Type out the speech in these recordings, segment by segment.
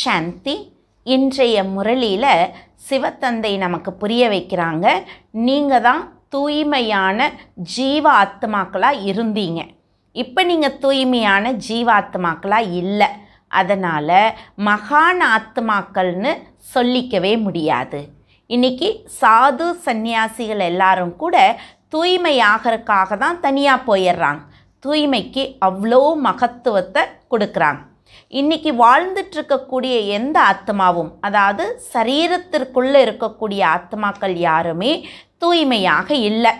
சாந்தி இன்றைய முரளியில் சிவத்தந்தை நமக்கு புரிய வைக்கிறாங்க நீங்கள் தான் தூய்மையான ஜீவ ஆத்மாக்களாக இருந்தீங்க இப்போ நீங்கள் தூய்மையான ஜீவாத்மாக்களாக இல்லை அதனால் மகான் ஆத்மாக்கள்னு சொல்லிக்கவே முடியாது இன்றைக்கி சாது சந்நியாசிகள் எல்லாரும் கூட தூய்மையாகிறதுக்காக தான் தனியாக போயிடுறாங்க தூய்மைக்கு அவ்வளோ மகத்துவத்தை கொடுக்குறாங்க இன்றைக்கி வாழ்ந்துட்டுருக்கக்கூடிய எந்த ஆத்மாவும் அதாவது சரீரத்திற்குள்ளே இருக்கக்கூடிய ஆத்மாக்கள் யாருமே தூய்மையாக இல்லை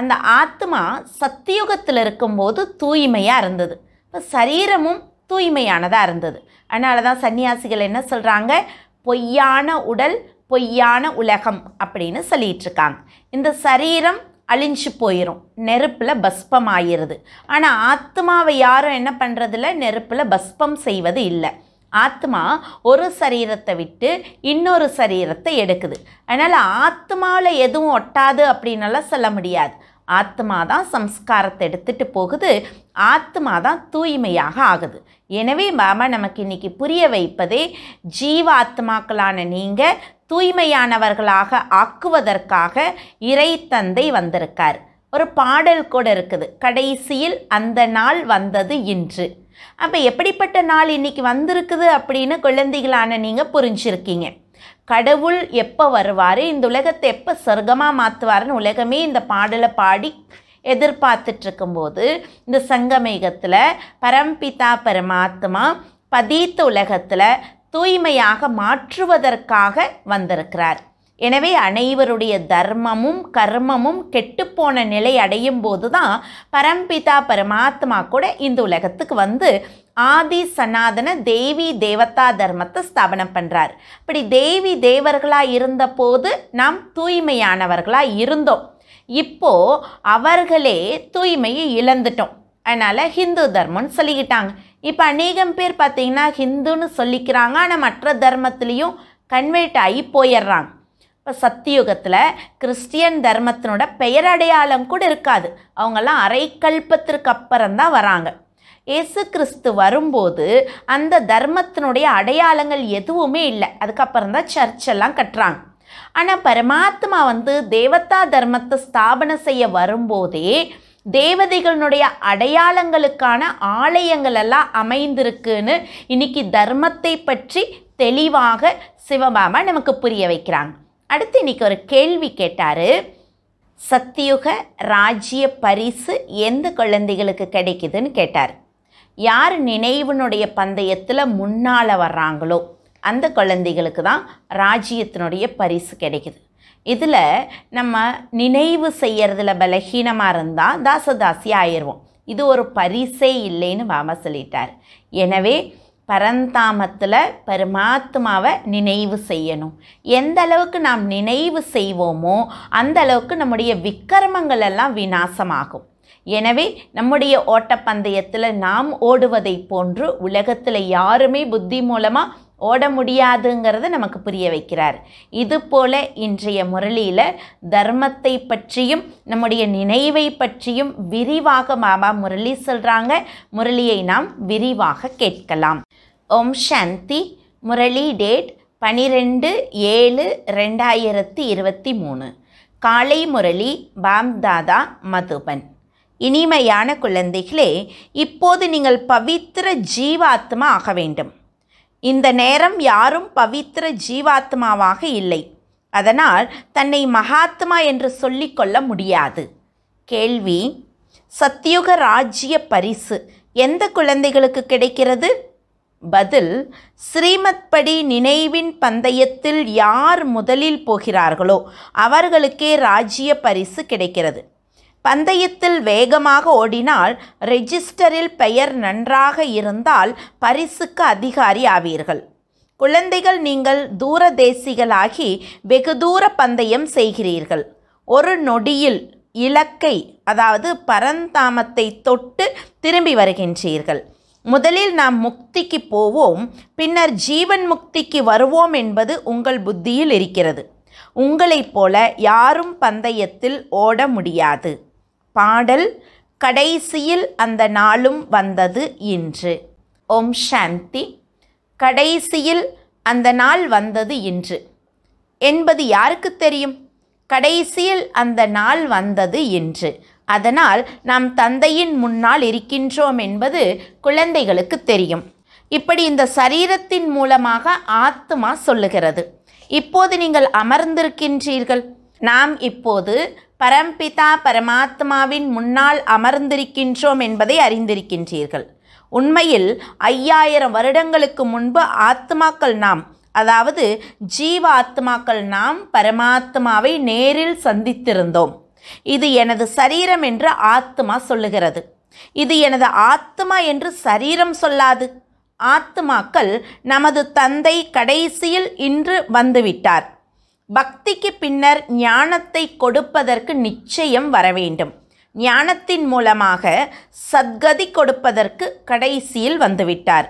அந்த ஆத்மா சத்தியுகத்தில் இருக்கும்போது தூய்மையாக இருந்தது இப்போ சரீரமும் தூய்மையானதாக இருந்தது அதனால தான் சன்னியாசிகள் என்ன சொல்கிறாங்க பொய்யான உடல் பொய்யான உலகம் அப்படின்னு சொல்லிகிட்ருக்காங்க இந்த சரீரம் அழிஞ்சு போயிடும் நெருப்பில் பஸ்பம் ஆயிடுது ஆனால் ஆத்மாவை யாரும் என்ன பண்ணுறதில்ல நெருப்பில் பஸ்பம் செய்வது இல்லை ஆத்மா ஒரு சரீரத்தை விட்டு இன்னொரு சரீரத்தை எடுக்குது அதனால் ஆத்மாவில் எதுவும் ஒட்டாது அப்படின்னலாம் சொல்ல முடியாது ஆத்மா தான் சம்ஸ்காரத்தை எடுத்துகிட்டு போகுது ஆத்மா தான் தூய்மையாக ஆகுது எனவே பாபா நமக்கு இன்றைக்கி புரிய வைப்பதே ஜீவாத்மாக்களான நீங்கள் தூய்மையானவர்களாக ஆக்குவதற்காக இறை தந்தை வந்திருக்கார் ஒரு பாடல் கூட இருக்குது கடைசியில் அந்த நாள் வந்தது இன்று அப்போ எப்படிப்பட்ட நாள் இன்றைக்கி வந்திருக்குது அப்படின்னு குழந்தைகளான நீங்கள் புரிஞ்சிருக்கீங்க கடவுள் எப்போ வருவார் இந்த உலகத்தை எப்போ சொர்க்கமாக மாற்றுவார்னு உலகமே இந்த பாடலை பாடி எதிர்பார்த்துட்ருக்கும்போது இந்த சங்கமேகத்தில் பரம்பிதா பரமாத்மா பதீத்த உலகத்தில் தூய்மையாக மாற்றுவதற்காக வந்திருக்கிறார் எனவே அனைவருடைய தர்மமும் கர்மமும் கெட்டுப்போன நிலை அடையும் போது தான் பரம்பிதா பரமாத்மா கூட இந்த உலகத்துக்கு வந்து ஆதி சனாதன தேவி தேவதா தர்மத்தை ஸ்தாபனம் பண்ணுறார் இப்படி தேவி தேவர்களாக இருந்தபோது நாம் தூய்மையானவர்களாக இருந்தோம் இப்போது அவர்களே தூய்மையை இழந்துட்டோம் அதனால் ஹிந்து தர்மம்னு சொல்லிக்கிட்டாங்க இப்போ அநேகம் பேர் பார்த்திங்கன்னா ஹிந்துன்னு சொல்லிக்கிறாங்க ஆனால் மற்ற தர்மத்துலேயும் கன்வெர்ட் ஆகி போயிடுறாங்க இப்போ சத்தியுகத்தில் கிறிஸ்டியன் தர்மத்தினோட பெயரடையாளம் கூட இருக்காது அவங்கெல்லாம் அரைக்கல்பத்திற்கு அப்புறம் தான் வராங்க இயேசு கிறிஸ்து வரும்போது அந்த தர்மத்தினுடைய அடையாளங்கள் எதுவுமே இல்லை அதுக்கப்புறம் தான் சர்ச் எல்லாம் கட்டுறாங்க ஆனால் பரமாத்மா வந்து தேவதா தர்மத்தை ஸ்தாபனம் செய்ய வரும்போதே தேவதைகளுடைய அடையாளங்களுக்கான ஆலயங்கள் எல்லாம் அமைந்திருக்குன்னு இன்னைக்கு தர்மத்தை பற்றி தெளிவாக சிவபாமா நமக்கு புரிய வைக்கிறாங்க அடுத்து இன்னைக்கு ஒரு கேள்வி கேட்டார் சத்தியுக ராஜ்ய பரிசு எந்த குழந்தைகளுக்கு கிடைக்குதுன்னு கேட்டார் யார் நினைவுனுடைய பந்தயத்தில் முன்னால் வர்றாங்களோ அந்த குழந்தைகளுக்கு தான் ராஜ்யத்தினுடைய பரிசு கிடைக்குது இதில் நம்ம நினைவு செய்கிறதுல பலகீனமாக இருந்தால் தாசதாசி ஆயிடுவோம் இது ஒரு பரிசே இல்லைன்னு பாபா சொல்லிட்டார் எனவே பரந்தாமத்தில் பரமாத்மாவை நினைவு செய்யணும் எந்த அளவுக்கு நாம் நினைவு செய்வோமோ அந்த அளவுக்கு நம்முடைய விக்கிரமங்கள் எல்லாம் விநாசமாகும் எனவே நம்முடைய ஓட்டப்பந்தயத்தில் நாம் ஓடுவதை போன்று உலகத்தில் யாருமே புத்தி மூலமாக ஓட முடியாதுங்கிறத நமக்கு புரிய வைக்கிறார் இது போல இன்றைய முரளியில் தர்மத்தை பற்றியும் நம்முடைய நினைவை பற்றியும் விரிவாக மாமா முரளி சொல்கிறாங்க முரளியை நாம் விரிவாக கேட்கலாம் ஓம் சாந்தி முரளி டேட் பனிரெண்டு ஏழு ரெண்டாயிரத்தி இருபத்தி மூணு காலை முரளி பாம்தாதா மதுபன் இனிமையான குழந்தைகளே இப்போது நீங்கள் பவித்திர ஜீவாத்மா ஆக வேண்டும் இந்த நேரம் யாரும் பவித்திர ஜீவாத்மாவாக இல்லை அதனால் தன்னை மகாத்மா என்று சொல்லிக்கொள்ள முடியாது கேள்வி சத்தியுக ராஜ்ய பரிசு எந்த குழந்தைகளுக்கு கிடைக்கிறது பதில் ஸ்ரீமத் படி நினைவின் பந்தயத்தில் யார் முதலில் போகிறார்களோ அவர்களுக்கே ராஜ்ய பரிசு கிடைக்கிறது பந்தயத்தில் வேகமாக ஓடினால் ரெஜிஸ்டரில் பெயர் நன்றாக இருந்தால் பரிசுக்கு அதிகாரி ஆவீர்கள் குழந்தைகள் நீங்கள் தூர தேசிகளாகி வெகு தூர பந்தயம் செய்கிறீர்கள் ஒரு நொடியில் இலக்கை அதாவது பரந்தாமத்தை தொட்டு திரும்பி வருகின்றீர்கள் முதலில் நாம் முக்திக்கு போவோம் பின்னர் ஜீவன் முக்திக்கு வருவோம் என்பது உங்கள் புத்தியில் இருக்கிறது உங்களைப் போல யாரும் பந்தயத்தில் ஓட முடியாது பாடல் கடைசியில் அந்த நாளும் வந்தது இன்று ஓம் சாந்தி கடைசியில் அந்த நாள் வந்தது இன்று என்பது யாருக்கு தெரியும் கடைசியில் அந்த நாள் வந்தது இன்று அதனால் நாம் தந்தையின் முன்னால் இருக்கின்றோம் என்பது குழந்தைகளுக்கு தெரியும் இப்படி இந்த சரீரத்தின் மூலமாக ஆத்மா சொல்லுகிறது இப்போது நீங்கள் அமர்ந்திருக்கின்றீர்கள் நாம் இப்போது பரம்பிதா பரமாத்மாவின் முன்னால் அமர்ந்திருக்கின்றோம் என்பதை அறிந்திருக்கின்றீர்கள் உண்மையில் ஐயாயிரம் வருடங்களுக்கு முன்பு ஆத்மாக்கள் நாம் அதாவது ஜீவ ஆத்மாக்கள் நாம் பரமாத்மாவை நேரில் சந்தித்திருந்தோம் இது எனது சரீரம் என்று ஆத்மா சொல்லுகிறது இது எனது ஆத்மா என்று சரீரம் சொல்லாது ஆத்மாக்கள் நமது தந்தை கடைசியில் இன்று வந்துவிட்டார் பக்திக்கு பின்னர் ஞானத்தை கொடுப்பதற்கு நிச்சயம் வரவேண்டும் ஞானத்தின் மூலமாக சத்கதி கொடுப்பதற்கு கடைசியில் வந்துவிட்டார்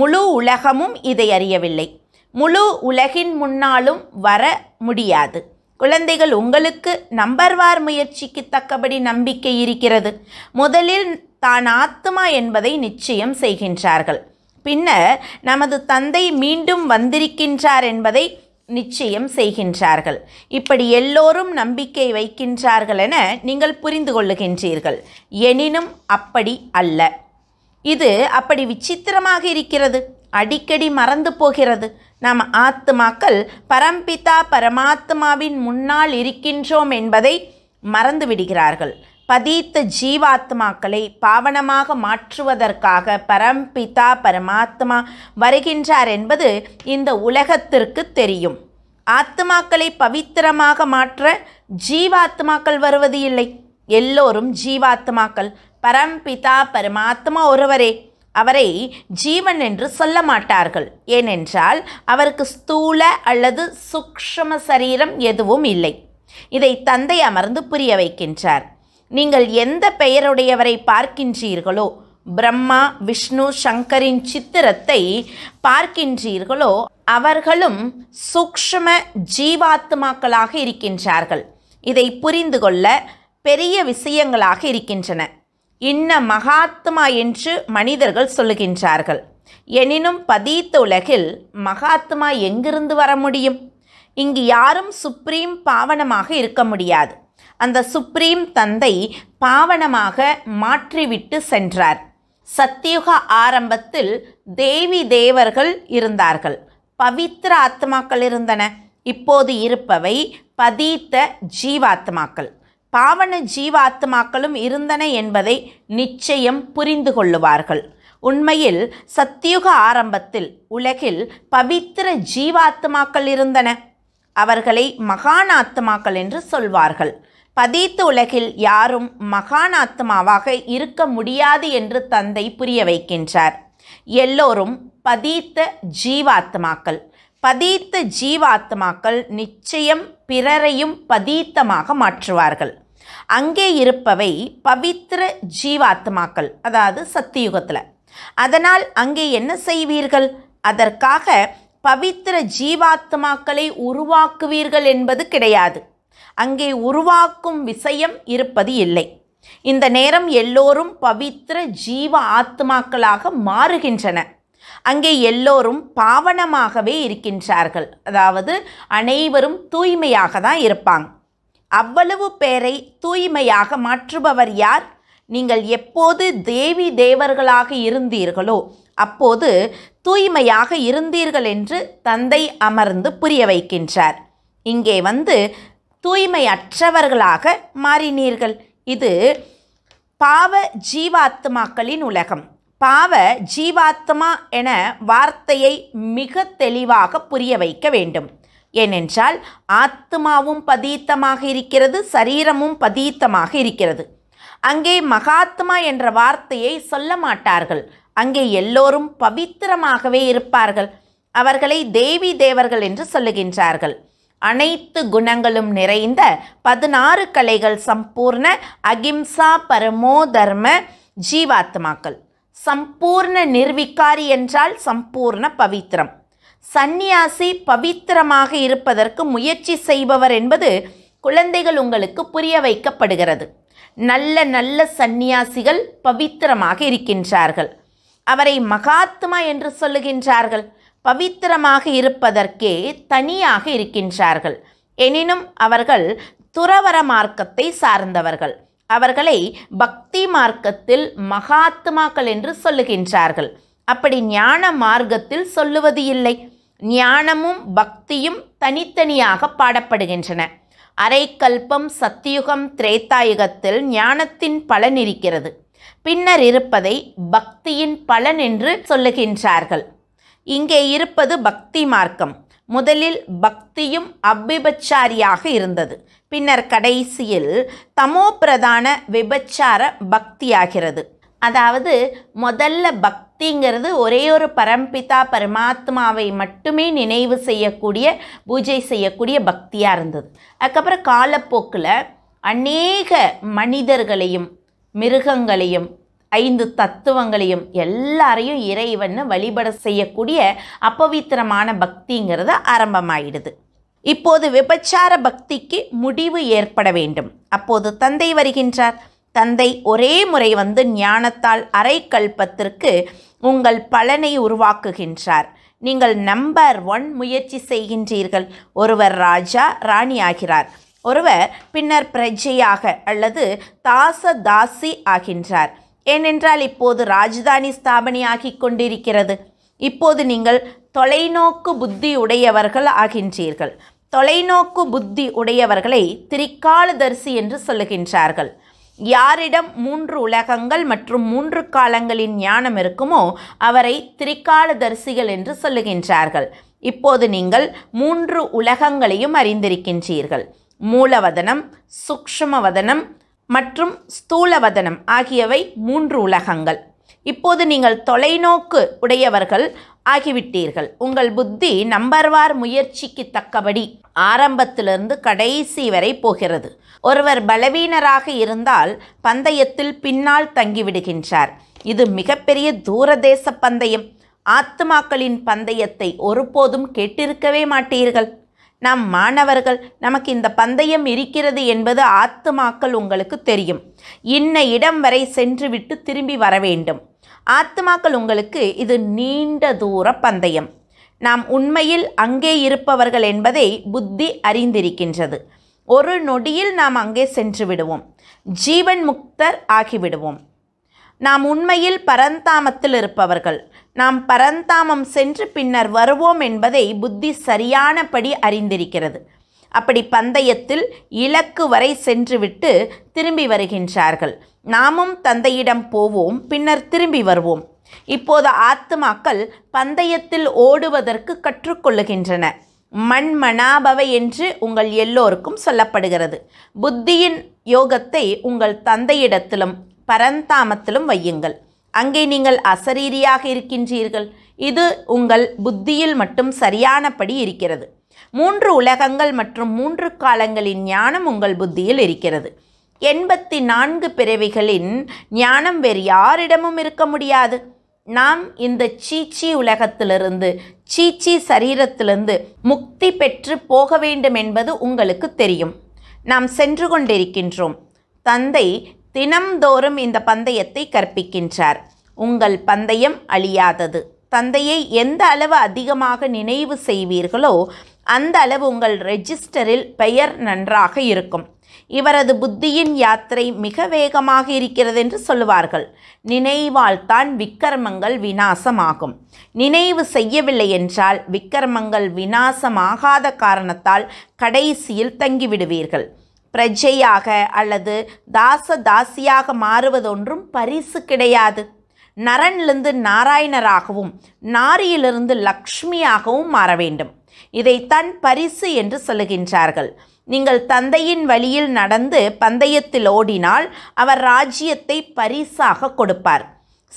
முழு உலகமும் இதை அறியவில்லை முழு உலகின் முன்னாலும் வர முடியாது குழந்தைகள் உங்களுக்கு நம்பர்வார் முயற்சிக்கு தக்கபடி நம்பிக்கை இருக்கிறது முதலில் தான் ஆத்மா என்பதை நிச்சயம் செய்கின்றார்கள் பின்னர் நமது தந்தை மீண்டும் வந்திருக்கின்றார் என்பதை நிச்சயம் செய்கின்றார்கள் இப்படி எல்லோரும் நம்பிக்கை வைக்கின்றார்கள் என நீங்கள் புரிந்து கொள்ளுகின்றீர்கள் எனினும் அப்படி அல்ல இது அப்படி விசித்திரமாக இருக்கிறது அடிக்கடி மறந்து போகிறது நாம் ஆத்மாக்கள் பரம்பிதா பரமாத்மாவின் முன்னால் இருக்கின்றோம் என்பதை மறந்து விடுகிறார்கள் பதித்த ஜீவாத்மாக்களை பாவனமாக மாற்றுவதற்காக பரம்பிதா பரமாத்மா வருகின்றார் என்பது இந்த உலகத்திற்கு தெரியும் ஆத்மாக்களை பவித்திரமாக மாற்ற ஜீவாத்மாக்கள் வருவது இல்லை எல்லோரும் ஜீவாத்மாக்கள் பரம்பிதா பரமாத்மா ஒருவரே அவரை ஜீவன் என்று சொல்ல மாட்டார்கள் ஏனென்றால் அவருக்கு ஸ்தூல அல்லது சுக்ஷம சரீரம் எதுவும் இல்லை இதை தந்தை அமர்ந்து புரிய வைக்கின்றார் நீங்கள் எந்த பெயருடையவரை பார்க்கின்றீர்களோ பிரம்மா விஷ்ணு சங்கரின் சித்திரத்தை பார்க்கின்றீர்களோ அவர்களும் சூக்ஷ்ம ஜீவாத்மாக்களாக இருக்கின்றார்கள் இதை புரிந்து கொள்ள பெரிய விஷயங்களாக இருக்கின்றன இன்ன மகாத்மா என்று மனிதர்கள் சொல்லுகின்றார்கள் எனினும் பதீத்த உலகில் மகாத்மா எங்கிருந்து வர முடியும் இங்கு யாரும் சுப்ரீம் பாவனமாக இருக்க முடியாது அந்த சுப்ரீம் தந்தை பாவனமாக மாற்றிவிட்டு சென்றார் சத்தியுக ஆரம்பத்தில் தேவி தேவர்கள் இருந்தார்கள் பவித்திர ஆத்மாக்கள் இருந்தன இப்போது இருப்பவை பதீத்த ஜீவாத்மாக்கள் பாவன ஜீவாத்மாக்களும் இருந்தன என்பதை நிச்சயம் புரிந்து கொள்ளுவார்கள் உண்மையில் சத்தியுக ஆரம்பத்தில் உலகில் பவித்திர ஜீவாத்மாக்கள் இருந்தன அவர்களை மகான் ஆத்மாக்கள் என்று சொல்வார்கள் பதீத்து உலகில் யாரும் மகானாத்மாவாக இருக்க முடியாது என்று தந்தை புரிய வைக்கின்றார் எல்லோரும் பதீத்த ஜீவாத்மாக்கள் பதீத்த ஜீவாத்மாக்கள் நிச்சயம் பிறரையும் பதீத்தமாக மாற்றுவார்கள் அங்கே இருப்பவை பவித்திர ஜீவாத்மாக்கள் அதாவது சத்தியுகத்தில் அதனால் அங்கே என்ன செய்வீர்கள் அதற்காக பவித்திர ஜீவாத்மாக்களை உருவாக்குவீர்கள் என்பது கிடையாது அங்கே உருவாக்கும் விஷயம் இருப்பது இல்லை இந்த நேரம் எல்லோரும் பவித்திர ஜீவ ஆத்மாக்களாக மாறுகின்றன அங்கே எல்லோரும் பாவனமாகவே இருக்கின்றார்கள் அதாவது அனைவரும் தூய்மையாக தான் இருப்பாங்க அவ்வளவு பேரை தூய்மையாக மாற்றுபவர் யார் நீங்கள் எப்போது தேவி தேவர்களாக இருந்தீர்களோ அப்போது தூய்மையாக இருந்தீர்கள் என்று தந்தை அமர்ந்து புரிய வைக்கின்றார் இங்கே வந்து தூய்மையற்றவர்களாக மாறினீர்கள் இது பாவ ஜீவாத்மாக்களின் உலகம் பாவ ஜீவாத்மா என வார்த்தையை மிக தெளிவாக புரிய வைக்க வேண்டும் ஏனென்றால் ஆத்மாவும் பதீத்தமாக இருக்கிறது சரீரமும் பதீத்தமாக இருக்கிறது அங்கே மகாத்மா என்ற வார்த்தையை சொல்ல மாட்டார்கள் அங்கே எல்லோரும் பவித்திரமாகவே இருப்பார்கள் அவர்களை தேவி தேவர்கள் என்று சொல்லுகின்றார்கள் அனைத்து குணங்களும் நிறைந்த பதினாறு கலைகள் சம்பூர்ண அகிம்சா பரமோ தர்ம ஜீவாத்மாக்கள் சம்பூர்ண நிர்விகாரி என்றால் சம்பூர்ண பவித்திரம் சந்நியாசி பவித்திரமாக இருப்பதற்கு முயற்சி செய்பவர் என்பது குழந்தைகள் உங்களுக்கு புரிய வைக்கப்படுகிறது நல்ல நல்ல சந்நியாசிகள் பவித்திரமாக இருக்கின்றார்கள் அவரை மகாத்மா என்று சொல்லுகின்றார்கள் பவித்திரமாக இருப்பதற்கே தனியாக இருக்கின்றார்கள் எனினும் அவர்கள் துறவர மார்க்கத்தை சார்ந்தவர்கள் அவர்களை பக்தி மார்க்கத்தில் மகாத்மாக்கள் என்று சொல்லுகின்றார்கள் அப்படி ஞான மார்க்கத்தில் சொல்லுவது இல்லை ஞானமும் பக்தியும் தனித்தனியாக பாடப்படுகின்றன அரைக்கல்பம் சத்தியுகம் திரேத்தாயுகத்தில் ஞானத்தின் பலன் இருக்கிறது பின்னர் இருப்பதை பக்தியின் பலன் என்று சொல்லுகின்றார்கள் இங்கே இருப்பது பக்தி மார்க்கம் முதலில் பக்தியும் அவ்விபச்சாரியாக இருந்தது பின்னர் கடைசியில் தமோ பிரதான விபச்சார பக்தியாகிறது அதாவது முதல்ல பக்திங்கிறது ஒரே ஒரு பரம்பிதா பரமாத்மாவை மட்டுமே நினைவு செய்யக்கூடிய பூஜை செய்யக்கூடிய பக்தியாக இருந்தது அதுக்கப்புறம் காலப்போக்கில் அநேக மனிதர்களையும் மிருகங்களையும் ஐந்து தத்துவங்களையும் எல்லாரையும் இறைவன் வழிபட செய்யக்கூடிய அப்பவித்திரமான பக்திங்கிறது ஆரம்பமாயிடுது இப்போது விபச்சார பக்திக்கு முடிவு ஏற்பட வேண்டும் அப்போது தந்தை வருகின்றார் தந்தை ஒரே முறை வந்து ஞானத்தால் அரை கல்பத்திற்கு உங்கள் பலனை உருவாக்குகின்றார் நீங்கள் நம்பர் ஒன் முயற்சி செய்கின்றீர்கள் ஒருவர் ராஜா ராணி ஆகிறார் ஒருவர் பின்னர் பிரஜையாக அல்லது தாச தாசி ஆகின்றார் ஏனென்றால் இப்போது ராஜதானி ஸ்தாபனையாகி கொண்டிருக்கிறது இப்போது நீங்கள் தொலைநோக்கு புத்தி உடையவர்கள் ஆகின்றீர்கள் தொலைநோக்கு புத்தி உடையவர்களை திரிகாலதரிசி என்று சொல்லுகின்றார்கள் யாரிடம் மூன்று உலகங்கள் மற்றும் மூன்று காலங்களின் ஞானம் இருக்குமோ அவரை திரிகாலதரிசிகள் என்று சொல்லுகின்றார்கள் இப்போது நீங்கள் மூன்று உலகங்களையும் அறிந்திருக்கின்றீர்கள் மூலவதனம் சுக்ஷமவதனம் மற்றும் ஸ்தூலவதனம் ஆகியவை மூன்று உலகங்கள் இப்போது நீங்கள் தொலைநோக்கு உடையவர்கள் ஆகிவிட்டீர்கள் உங்கள் புத்தி நம்பர்வார் முயற்சிக்கு தக்கபடி ஆரம்பத்திலிருந்து கடைசி வரை போகிறது ஒருவர் பலவீனராக இருந்தால் பந்தயத்தில் பின்னால் தங்கிவிடுகின்றார் இது மிகப்பெரிய தூரதேச பந்தயம் ஆத்மாக்களின் பந்தயத்தை ஒருபோதும் கேட்டிருக்கவே மாட்டீர்கள் நம் மாணவர்கள் நமக்கு இந்த பந்தயம் இருக்கிறது என்பது ஆத்துமாக்கள் உங்களுக்கு தெரியும் இன்ன இடம் வரை சென்றுவிட்டு திரும்பி வர வேண்டும் ஆத்துமாக்கள் உங்களுக்கு இது நீண்ட தூர பந்தயம் நாம் உண்மையில் அங்கே இருப்பவர்கள் என்பதை புத்தி அறிந்திருக்கின்றது ஒரு நொடியில் நாம் அங்கே சென்று விடுவோம் ஜீவன் முக்தர் ஆகிவிடுவோம் நாம் உண்மையில் பரந்தாமத்தில் இருப்பவர்கள் நாம் பரந்தாமம் சென்று பின்னர் வருவோம் என்பதை புத்தி சரியானபடி அறிந்திருக்கிறது அப்படி பந்தயத்தில் இலக்கு வரை சென்றுவிட்டு திரும்பி வருகின்றார்கள் நாமும் தந்தையிடம் போவோம் பின்னர் திரும்பி வருவோம் இப்போது ஆத்துமாக்கள் பந்தயத்தில் ஓடுவதற்கு கற்றுக்கொள்ளுகின்றன மண் மணாபவை என்று உங்கள் எல்லோருக்கும் சொல்லப்படுகிறது புத்தியின் யோகத்தை உங்கள் தந்தையிடத்திலும் பரந்தாமத்திலும் வையுங்கள் அங்கே நீங்கள் அசரீரியாக இருக்கின்றீர்கள் இது உங்கள் புத்தியில் மட்டும் சரியானபடி இருக்கிறது மூன்று உலகங்கள் மற்றும் மூன்று காலங்களின் ஞானம் உங்கள் புத்தியில் இருக்கிறது எண்பத்தி நான்கு பிறவிகளின் ஞானம் வேறு யாரிடமும் இருக்க முடியாது நாம் இந்த சீச்சி உலகத்திலிருந்து சீச்சி சரீரத்திலிருந்து முக்தி பெற்று போக வேண்டும் என்பது உங்களுக்கு தெரியும் நாம் சென்று கொண்டிருக்கின்றோம் தந்தை தினம்தோறும் இந்த பந்தயத்தை கற்பிக்கின்றார் உங்கள் பந்தயம் அழியாதது தந்தையை எந்த அளவு அதிகமாக நினைவு செய்வீர்களோ அந்த அளவு உங்கள் ரெஜிஸ்டரில் பெயர் நன்றாக இருக்கும் இவரது புத்தியின் யாத்திரை மிக வேகமாக இருக்கிறது என்று சொல்லுவார்கள் நினைவால் தான் விக்கிரமங்கள் வினாசமாகும் நினைவு செய்யவில்லை என்றால் விக்கிரமங்கள் விநாசமாகாத காரணத்தால் கடைசியில் தங்கிவிடுவீர்கள் பிரஜையாக அல்லது தாச தாசியாக மாறுவதொன்றும் பரிசு கிடையாது நரன்லிருந்து நாராயணராகவும் நாரியிலிருந்து லக்ஷ்மியாகவும் மாற வேண்டும் இதைத்தான் பரிசு என்று சொல்லுகின்றார்கள் நீங்கள் தந்தையின் வழியில் நடந்து பந்தயத்தில் ஓடினால் அவர் ராஜ்யத்தை பரிசாக கொடுப்பார்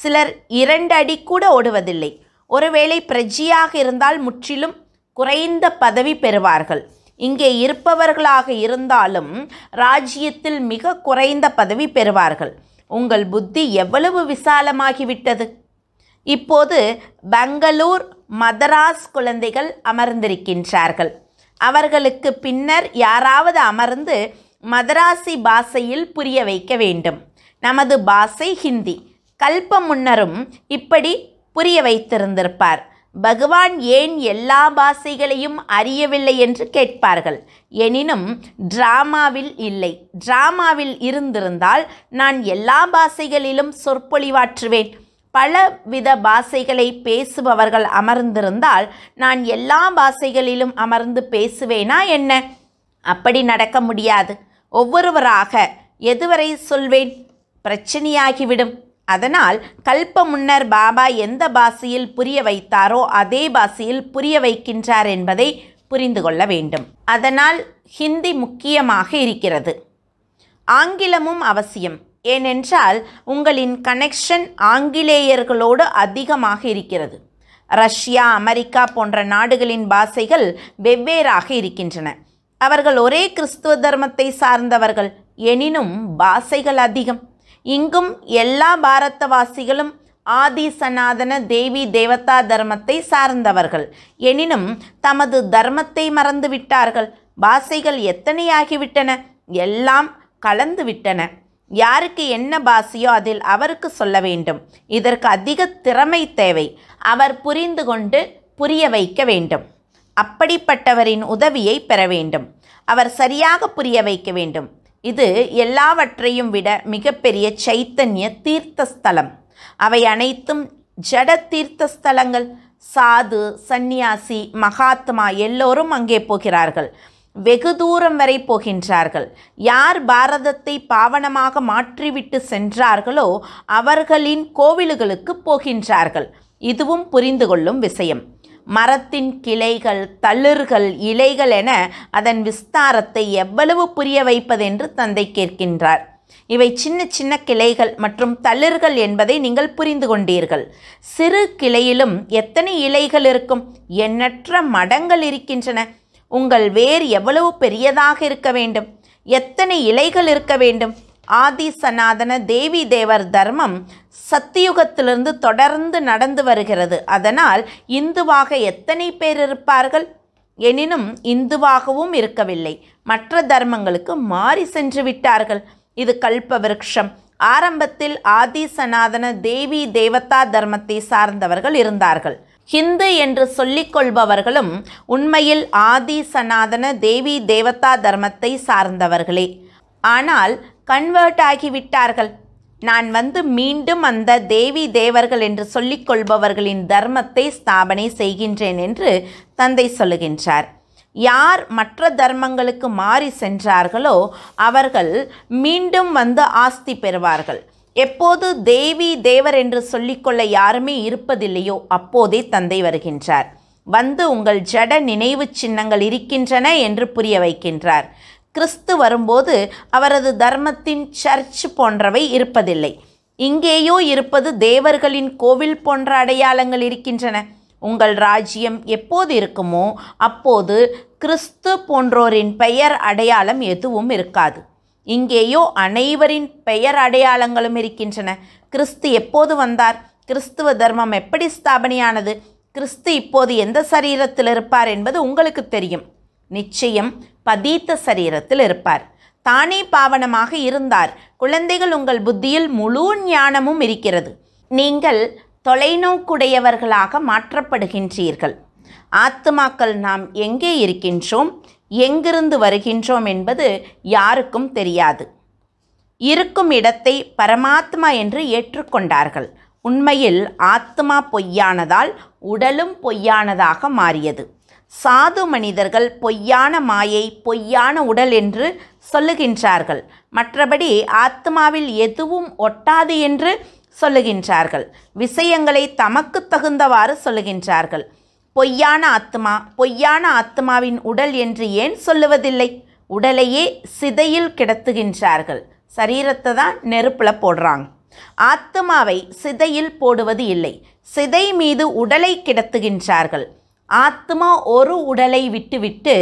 சிலர் இரண்டு அடி கூட ஓடுவதில்லை ஒருவேளை பிரஜியாக இருந்தால் முற்றிலும் குறைந்த பதவி பெறுவார்கள் இங்கே இருப்பவர்களாக இருந்தாலும் ராஜ்யத்தில் மிக குறைந்த பதவி பெறுவார்கள் உங்கள் புத்தி எவ்வளவு விசாலமாகிவிட்டது இப்போது பெங்களூர் மதராஸ் குழந்தைகள் அமர்ந்திருக்கின்றார்கள் அவர்களுக்கு பின்னர் யாராவது அமர்ந்து மதராசி பாஷையில் புரிய வைக்க வேண்டும் நமது பாஷை ஹிந்தி கல்ப முன்னரும் இப்படி புரிய வைத்திருந்திருப்பார் பகவான் ஏன் எல்லா பாஷைகளையும் அறியவில்லை என்று கேட்பார்கள் எனினும் டிராமாவில் இல்லை டிராமாவில் இருந்திருந்தால் நான் எல்லா பாஷைகளிலும் சொற்பொழிவாற்றுவேன் பலவித பாஷைகளை பேசுபவர்கள் அமர்ந்திருந்தால் நான் எல்லா பாஷைகளிலும் அமர்ந்து பேசுவேனா என்ன அப்படி நடக்க முடியாது ஒவ்வொருவராக எதுவரை சொல்வேன் பிரச்சனையாகிவிடும் அதனால் கல்ப முன்னர் பாபா எந்த பாஷையில் புரிய வைத்தாரோ அதே பாஷையில் புரிய வைக்கின்றார் என்பதை புரிந்து கொள்ள வேண்டும் அதனால் ஹிந்தி முக்கியமாக இருக்கிறது ஆங்கிலமும் அவசியம் ஏனென்றால் உங்களின் கனெக்ஷன் ஆங்கிலேயர்களோடு அதிகமாக இருக்கிறது ரஷ்யா அமெரிக்கா போன்ற நாடுகளின் பாஷைகள் வெவ்வேறாக இருக்கின்றன அவர்கள் ஒரே கிறிஸ்துவ தர்மத்தை சார்ந்தவர்கள் எனினும் பாஷைகள் அதிகம் இங்கும் எல்லா பாரதவாசிகளும் ஆதி சனாதன தேவி தேவதா தர்மத்தை சார்ந்தவர்கள் எனினும் தமது தர்மத்தை மறந்துவிட்டார்கள் பாசைகள் எத்தனையாகிவிட்டன எல்லாம் கலந்துவிட்டன யாருக்கு என்ன பாசியோ அதில் அவருக்கு சொல்ல வேண்டும் இதற்கு அதிக திறமை தேவை அவர் புரிந்து கொண்டு புரிய வைக்க வேண்டும் அப்படிப்பட்டவரின் உதவியை பெற வேண்டும் அவர் சரியாக புரிய வைக்க வேண்டும் இது எல்லாவற்றையும் விட மிகப்பெரிய சைத்தன்ய தீர்த்தஸ்தலம் அவை அனைத்தும் ஜட தீர்த்தஸ்தலங்கள் சாது சந்நியாசி மகாத்மா எல்லோரும் அங்கே போகிறார்கள் வெகு தூரம் வரை போகின்றார்கள் யார் பாரதத்தை பாவனமாக மாற்றிவிட்டு சென்றார்களோ அவர்களின் கோவில்களுக்கு போகின்றார்கள் இதுவும் புரிந்து கொள்ளும் விஷயம் மரத்தின் கிளைகள் தளிர்கள் இலைகள் என அதன் விஸ்தாரத்தை எவ்வளவு புரிய வைப்பதென்று தந்தை கேட்கின்றார் இவை சின்ன சின்ன கிளைகள் மற்றும் தளிர்கள் என்பதை நீங்கள் புரிந்து கொண்டீர்கள் சிறு கிளையிலும் எத்தனை இலைகள் இருக்கும் எண்ணற்ற மடங்கள் இருக்கின்றன உங்கள் வேர் எவ்வளவு பெரியதாக இருக்க வேண்டும் எத்தனை இலைகள் இருக்க வேண்டும் ஆதி சனாதன தேவி தேவர் தர்மம் சத்தியுகத்திலிருந்து தொடர்ந்து நடந்து வருகிறது அதனால் இந்துவாக எத்தனை பேர் இருப்பார்கள் எனினும் இந்துவாகவும் இருக்கவில்லை மற்ற தர்மங்களுக்கு மாறி சென்று விட்டார்கள் இது கல்ப விருட்சம் ஆரம்பத்தில் ஆதி சனாதன தேவி தேவதா தர்மத்தை சார்ந்தவர்கள் இருந்தார்கள் ஹிந்து என்று சொல்லிக் கொள்பவர்களும் உண்மையில் ஆதி சனாதன தேவி தேவதா தர்மத்தை சார்ந்தவர்களே ஆனால் கன்வெர்ட் ஆகிவிட்டார்கள் நான் வந்து மீண்டும் அந்த தேவி தேவர்கள் என்று சொல்லிக்கொள்பவர்களின் தர்மத்தை ஸ்தாபனை செய்கின்றேன் என்று தந்தை சொல்லுகின்றார் யார் மற்ற தர்மங்களுக்கு மாறி சென்றார்களோ அவர்கள் மீண்டும் வந்து ஆஸ்தி பெறுவார்கள் எப்போது தேவி தேவர் என்று சொல்லிக்கொள்ள யாருமே இருப்பதில்லையோ அப்போதே தந்தை வருகின்றார் வந்து உங்கள் ஜட நினைவு சின்னங்கள் இருக்கின்றன என்று புரிய வைக்கின்றார் கிறிஸ்து வரும்போது அவரது தர்மத்தின் சர்ச் போன்றவை இருப்பதில்லை இங்கேயோ இருப்பது தேவர்களின் கோவில் போன்ற அடையாளங்கள் இருக்கின்றன உங்கள் ராஜ்யம் எப்போது இருக்குமோ அப்போது கிறிஸ்து போன்றோரின் பெயர் அடையாளம் எதுவும் இருக்காது இங்கேயோ அனைவரின் பெயர் அடையாளங்களும் இருக்கின்றன கிறிஸ்து எப்போது வந்தார் கிறிஸ்துவ தர்மம் எப்படி ஸ்தாபனையானது கிறிஸ்து இப்போது எந்த சரீரத்தில் இருப்பார் என்பது உங்களுக்கு தெரியும் நிச்சயம் பதீத்த சரீரத்தில் இருப்பார் தானே பாவனமாக இருந்தார் குழந்தைகள் உங்கள் புத்தியில் முழு ஞானமும் இருக்கிறது நீங்கள் தொலைநோக்குடையவர்களாக மாற்றப்படுகின்றீர்கள் ஆத்துமாக்கள் நாம் எங்கே இருக்கின்றோம் எங்கிருந்து வருகின்றோம் என்பது யாருக்கும் தெரியாது இருக்கும் இடத்தை பரமாத்மா என்று ஏற்றுக்கொண்டார்கள் உண்மையில் ஆத்மா பொய்யானதால் உடலும் பொய்யானதாக மாறியது சாது மனிதர்கள் பொய்யான மாயை பொய்யான உடல் என்று சொல்லுகின்றார்கள் மற்றபடி ஆத்மாவில் எதுவும் ஒட்டாது என்று சொல்லுகின்றார்கள் விஷயங்களை தமக்கு தகுந்தவாறு சொல்லுகின்றார்கள் பொய்யான ஆத்மா பொய்யான ஆத்மாவின் உடல் என்று ஏன் சொல்லுவதில்லை உடலையே சிதையில் கிடத்துகின்றார்கள் சரீரத்தை தான் நெருப்பில் போடுறாங்க ஆத்மாவை சிதையில் போடுவது இல்லை சிதை மீது உடலை கிடத்துகின்றார்கள் ஆத்மா ஒரு உடலை விட்டுவிட்டு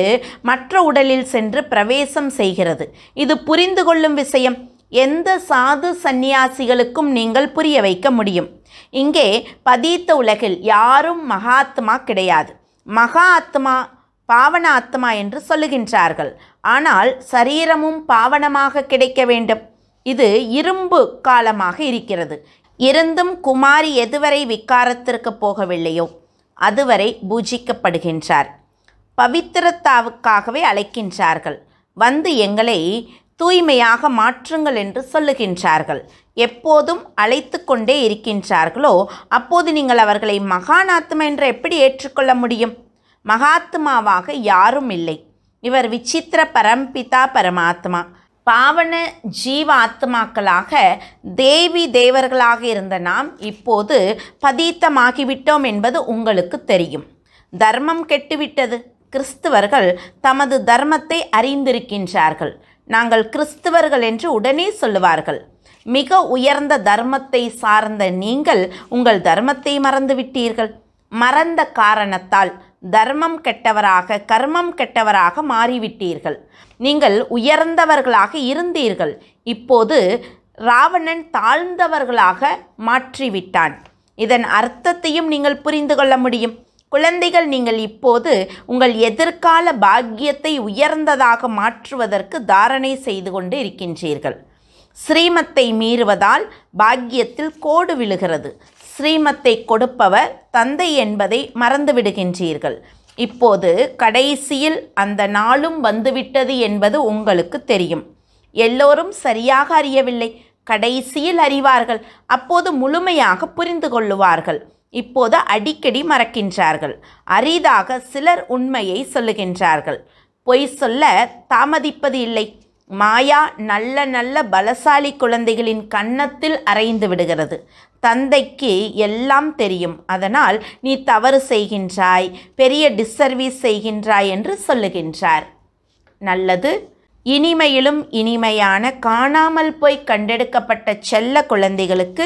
மற்ற உடலில் சென்று பிரவேசம் செய்கிறது இது புரிந்து கொள்ளும் விஷயம் எந்த சாது சந்நியாசிகளுக்கும் நீங்கள் புரிய வைக்க முடியும் இங்கே பதீத்த உலகில் யாரும் மகாத்மா கிடையாது மகா ஆத்மா பாவனாத்மா என்று சொல்லுகின்றார்கள் ஆனால் சரீரமும் பாவனமாக கிடைக்க வேண்டும் இது இரும்பு காலமாக இருக்கிறது இருந்தும் குமாரி எதுவரை விக்காரத்திற்கு போகவில்லையோ அதுவரை பூஜிக்கப்படுகின்றார் பவித்திரத்தாவுக்காகவே அழைக்கின்றார்கள் வந்து எங்களை தூய்மையாக மாற்றுங்கள் என்று சொல்லுகின்றார்கள் எப்போதும் அழைத்து கொண்டே இருக்கின்றார்களோ அப்போது நீங்கள் அவர்களை மகானாத்மா என்று எப்படி ஏற்றுக்கொள்ள முடியும் மகாத்மாவாக யாரும் இல்லை இவர் விசித்திர பரம்பிதா பரமாத்மா பாவன ஜீவ ஆத்மாக்களாக தேவி தேவர்களாக இருந்த நாம் இப்போது பதீத்தமாகிவிட்டோம் என்பது உங்களுக்கு தெரியும் தர்மம் கெட்டுவிட்டது கிறிஸ்துவர்கள் தமது தர்மத்தை அறிந்திருக்கின்றார்கள் நாங்கள் கிறிஸ்துவர்கள் என்று உடனே சொல்லுவார்கள் மிக உயர்ந்த தர்மத்தை சார்ந்த நீங்கள் உங்கள் தர்மத்தை மறந்துவிட்டீர்கள் மறந்த காரணத்தால் தர்மம் கெட்டவராக கர்மம் கெட்டவராக மாறிவிட்டீர்கள் நீங்கள் உயர்ந்தவர்களாக இருந்தீர்கள் இப்போது ராவணன் தாழ்ந்தவர்களாக மாற்றிவிட்டான் இதன் அர்த்தத்தையும் நீங்கள் புரிந்து கொள்ள முடியும் குழந்தைகள் நீங்கள் இப்போது உங்கள் எதிர்கால பாக்கியத்தை உயர்ந்ததாக மாற்றுவதற்கு தாரணை செய்து கொண்டு இருக்கின்றீர்கள் ஸ்ரீமத்தை மீறுவதால் பாக்கியத்தில் கோடு விழுகிறது ஸ்ரீமத்தை கொடுப்பவர் தந்தை என்பதை மறந்துவிடுகின்றீர்கள் இப்போது கடைசியில் அந்த நாளும் வந்துவிட்டது என்பது உங்களுக்கு தெரியும் எல்லோரும் சரியாக அறியவில்லை கடைசியில் அறிவார்கள் அப்போது முழுமையாக புரிந்து கொள்ளுவார்கள் இப்போது அடிக்கடி மறக்கின்றார்கள் அரிதாக சிலர் உண்மையை சொல்லுகின்றார்கள் பொய் சொல்ல தாமதிப்பது இல்லை மாயா நல்ல நல்ல பலசாலி குழந்தைகளின் கன்னத்தில் அரைந்து விடுகிறது தந்தைக்கு எல்லாம் தெரியும் அதனால் நீ தவறு செய்கின்றாய் பெரிய டிஸ்சர்வீஸ் செய்கின்றாய் என்று சொல்லுகின்றார் நல்லது இனிமையிலும் இனிமையான காணாமல் போய் கண்டெடுக்கப்பட்ட செல்ல குழந்தைகளுக்கு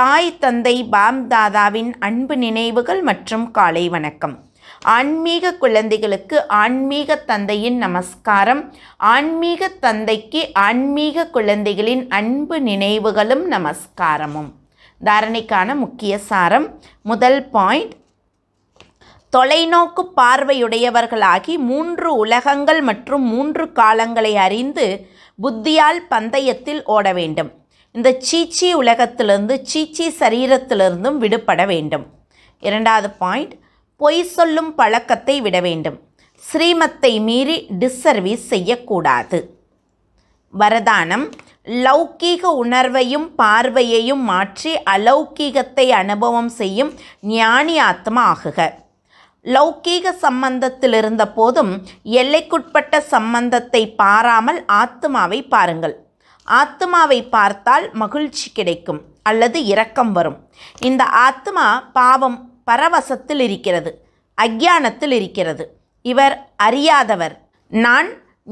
தாய் தந்தை பாம் தாதாவின் அன்பு நினைவுகள் மற்றும் காலை வணக்கம் ஆன்மீக குழந்தைகளுக்கு ஆன்மீக தந்தையின் நமஸ்காரம் ஆன்மீக தந்தைக்கு ஆன்மீக குழந்தைகளின் அன்பு நினைவுகளும் நமஸ்காரமும் தாரணைக்கான முக்கிய சாரம் முதல் பாயிண்ட் தொலைநோக்கு பார்வையுடையவர்களாகி மூன்று உலகங்கள் மற்றும் மூன்று காலங்களை அறிந்து புத்தியால் பந்தயத்தில் ஓட வேண்டும் இந்த சீச்சி உலகத்திலிருந்து சீச்சி சரீரத்திலிருந்தும் விடுபட வேண்டும் இரண்டாவது பாயிண்ட் பொய் சொல்லும் பழக்கத்தை விட வேண்டும் ஸ்ரீமத்தை மீறி டிஸ்சர்வீஸ் செய்யக்கூடாது வரதானம் லௌக்கீக உணர்வையும் பார்வையையும் மாற்றி அலௌக்கீகத்தை அனுபவம் செய்யும் ஞானி ஆத்மா ஆகுக லௌக்கீக சம்பந்தத்தில் இருந்த போதும் எல்லைக்குட்பட்ட சம்பந்தத்தை பாராமல் ஆத்மாவை பாருங்கள் ஆத்மாவை பார்த்தால் மகிழ்ச்சி கிடைக்கும் அல்லது இரக்கம் வரும் இந்த ஆத்மா பாவம் பரவசத்தில் இருக்கிறது அக்ஞானத்தில் இருக்கிறது இவர் அறியாதவர் நான்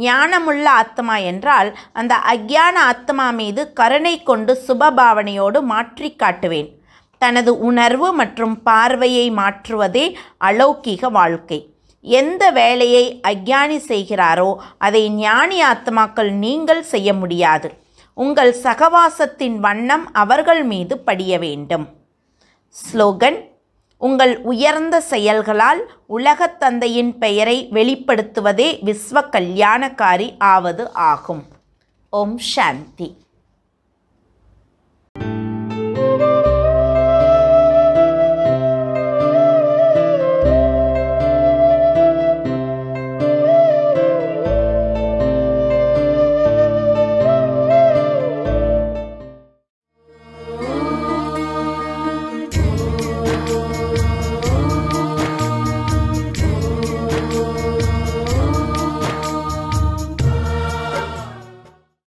ஞானமுள்ள ஆத்மா என்றால் அந்த அக்ஞான ஆத்மா மீது கருணை கொண்டு சுபபாவனையோடு மாற்றி காட்டுவேன் தனது உணர்வு மற்றும் பார்வையை மாற்றுவதே அலௌக்கிக வாழ்க்கை எந்த வேலையை அக்ஞானி செய்கிறாரோ அதை ஞானி ஆத்மாக்கள் நீங்கள் செய்ய முடியாது உங்கள் சகவாசத்தின் வண்ணம் அவர்கள் மீது படிய வேண்டும் ஸ்லோகன் உங்கள் உயர்ந்த செயல்களால் உலகத் தந்தையின் பெயரை வெளிப்படுத்துவதே விஸ்வ கல்யாணக்காரி ஆவது ஆகும் ஓம் சாந்தி